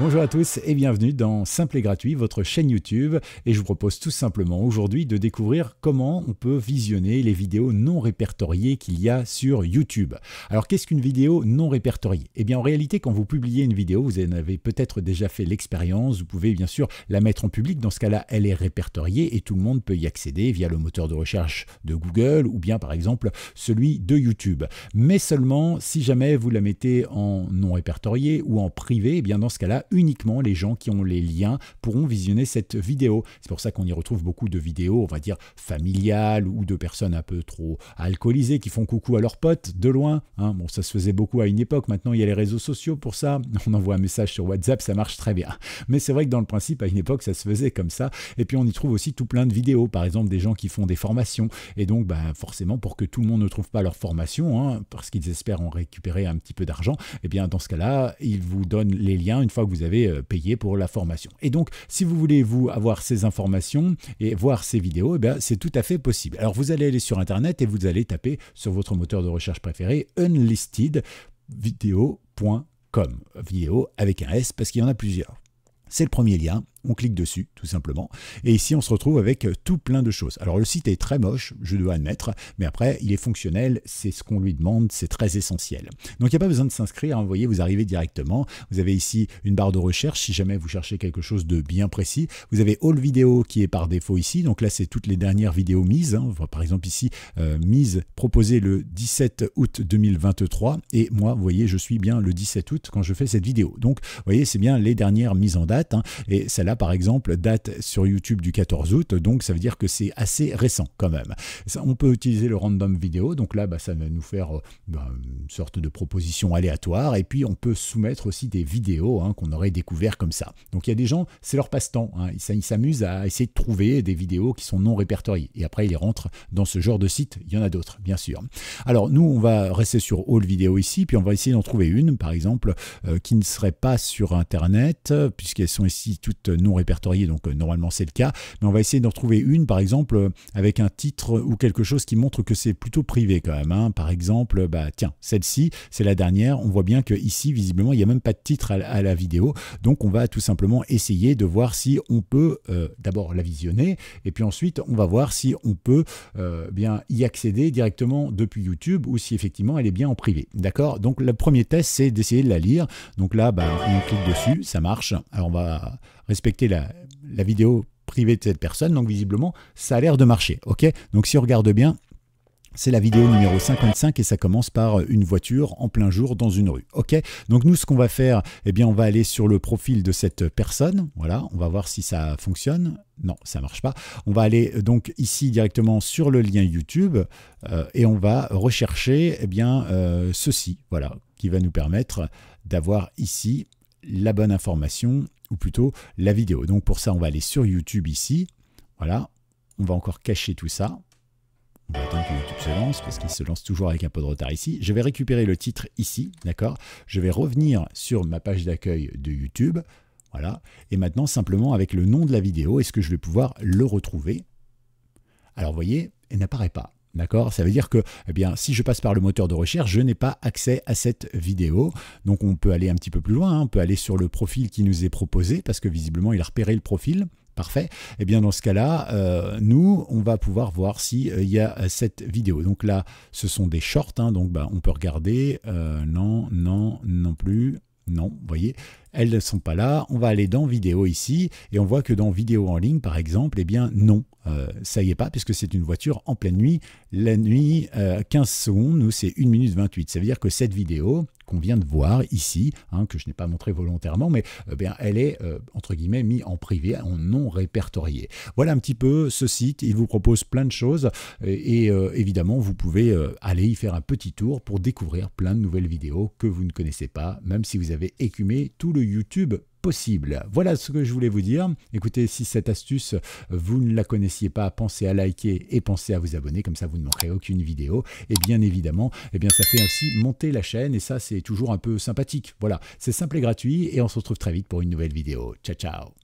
Bonjour à tous et bienvenue dans Simple et Gratuit, votre chaîne YouTube. Et je vous propose tout simplement aujourd'hui de découvrir comment on peut visionner les vidéos non répertoriées qu'il y a sur YouTube. Alors qu'est-ce qu'une vidéo non répertoriée Eh bien en réalité, quand vous publiez une vidéo, vous en avez peut-être déjà fait l'expérience, vous pouvez bien sûr la mettre en public. Dans ce cas-là, elle est répertoriée et tout le monde peut y accéder via le moteur de recherche de Google ou bien par exemple celui de YouTube. Mais seulement si jamais vous la mettez en non répertoriée ou en privé, eh bien dans ce cas-là, uniquement les gens qui ont les liens pourront visionner cette vidéo. C'est pour ça qu'on y retrouve beaucoup de vidéos, on va dire, familiales ou de personnes un peu trop alcoolisées qui font coucou à leurs potes de loin. Hein. bon, ça se faisait beaucoup à une époque. Maintenant, il y a les réseaux sociaux pour ça. On envoie un message sur WhatsApp, ça marche très bien. Mais c'est vrai que dans le principe, à une époque, ça se faisait comme ça. Et puis, on y trouve aussi tout plein de vidéos. Par exemple, des gens qui font des formations. Et donc, ben, forcément, pour que tout le monde ne trouve pas leur formation, hein, parce qu'ils espèrent en récupérer un petit peu d'argent, et eh bien, dans ce cas-là, ils vous donnent les liens une fois que vous vous avez euh, payé pour la formation. Et donc, si vous voulez vous avoir ces informations et voir ces vidéos, eh c'est tout à fait possible. Alors, vous allez aller sur Internet et vous allez taper sur votre moteur de recherche préféré unlistedvideo.com, vidéo avec un S parce qu'il y en a plusieurs. C'est le premier lien on clique dessus tout simplement. Et ici, on se retrouve avec euh, tout plein de choses. Alors le site est très moche, je dois admettre, mais après, il est fonctionnel, c'est ce qu'on lui demande, c'est très essentiel. Donc il n'y a pas besoin de s'inscrire, hein, vous voyez, vous arrivez directement. Vous avez ici une barre de recherche, si jamais vous cherchez quelque chose de bien précis. Vous avez All Vidéo qui est par défaut ici, donc là, c'est toutes les dernières vidéos mises. Hein. Par exemple ici, euh, mise proposée le 17 août 2023. Et moi, vous voyez, je suis bien le 17 août quand je fais cette vidéo. Donc, vous voyez, c'est bien les dernières mises en date. Hein, et ça l'a par exemple, date sur YouTube du 14 août, donc ça veut dire que c'est assez récent quand même. on peut utiliser le random vidéo, donc là, bah, ça va nous faire euh, bah, une sorte de proposition aléatoire, et puis on peut soumettre aussi des vidéos hein, qu'on aurait découvert comme ça. Donc il y a des gens, c'est leur passe-temps, hein. ils s'amusent à essayer de trouver des vidéos qui sont non répertoriées, et après ils les rentrent dans ce genre de site, il y en a d'autres, bien sûr. Alors nous, on va rester sur All Vidéo ici, puis on va essayer d'en trouver une, par exemple, euh, qui ne serait pas sur Internet, puisqu'elles sont ici toutes non répertorié, donc euh, normalement c'est le cas. Mais on va essayer d'en trouver une, par exemple, euh, avec un titre ou quelque chose qui montre que c'est plutôt privé quand même. Hein. Par exemple, euh, bah, tiens, celle-ci, c'est la dernière. On voit bien que ici, visiblement, il n'y a même pas de titre à, la vidéo. Donc on va tout simplement essayer de voir si on peut d'abord la visionner, et puis ensuite on va voir si on peut bien y accéder directement depuis YouTube ou si effectivement elle est bien en privé. D'accord Donc le premier test, c'est d'essayer de la lire. Donc là, bah, on clique dessus, ça marche. Alors on va respecter la, vidéo privée de cette personne, donc visiblement, ça a l'air de marcher. Ok Donc si on regarde bien, c'est la vidéo numéro 55 et ça commence par une voiture en plein jour dans une rue. Ok, donc nous ce qu'on va faire, eh bien on va aller sur le profil de cette personne. Voilà, on va voir si ça fonctionne. Non, ça marche pas. On va aller euh, donc ici directement sur le lien YouTube euh, et on va rechercher eh bien euh, ceci. Voilà, qui va nous permettre d'avoir ici la bonne information, ou plutôt la vidéo. Donc pour ça, on va aller sur YouTube ici. Voilà, on va encore cacher tout ça. On va attendre que YouTube se lance, parce qu'il se lance toujours avec un peu de retard ici. Je vais récupérer le titre ici, d'accord Je vais revenir sur ma page d'accueil de YouTube. Voilà. Et maintenant, simplement, avec le nom de la vidéo, est-ce que je vais pouvoir le retrouver Alors, vous voyez, elle n'apparaît pas. D'accord Ça veut dire que eh bien, si je passe par le moteur de recherche, je n'ai pas accès à cette vidéo. Donc on peut aller un petit peu plus loin, hein. on peut aller sur le profil qui nous est proposé, parce que visiblement il a repéré le profil. Parfait. Eh bien, dans ce cas-là, euh, nous, on va pouvoir voir s'il euh, il y a euh, cette vidéo. Donc là, ce sont des shorts. Hein. donc, bah, on peut regarder. non, non, non plus. Non, vous voyez, elles ne sont pas là. On va aller dans vidéo ici et on voit que dans vidéo en ligne, par exemple, eh bien non, euh, ça y est pas, puisque c'est une voiture en pleine nuit. La nuit, 15 euh, secondes, nous c'est 1 minute 28. Ça veut dire que cette vidéo, vient de voir ici, hein, que je n'ai pas montré volontairement, mais euh, bien, elle est, euh, entre guillemets, mise en privé, en non répertorié. Voilà un petit peu ce site, il vous propose plein de choses, et, euh, évidemment, vous pouvez aller y faire un petit tour pour découvrir plein de nouvelles vidéos que vous ne connaissez pas, même si vous avez écumé tout le YouTube possible. Voilà ce que je voulais vous dire. Écoutez, si cette astuce, vous ne la connaissiez pas, pensez à liker et pensez à vous abonner, comme ça vous ne manquerez aucune vidéo. Et bien évidemment, eh bien, ça fait ainsi monter la chaîne et ça, c'est toujours un peu sympathique. Voilà, c'est simple et gratuit et on se retrouve très vite pour une nouvelle vidéo. Ciao, ciao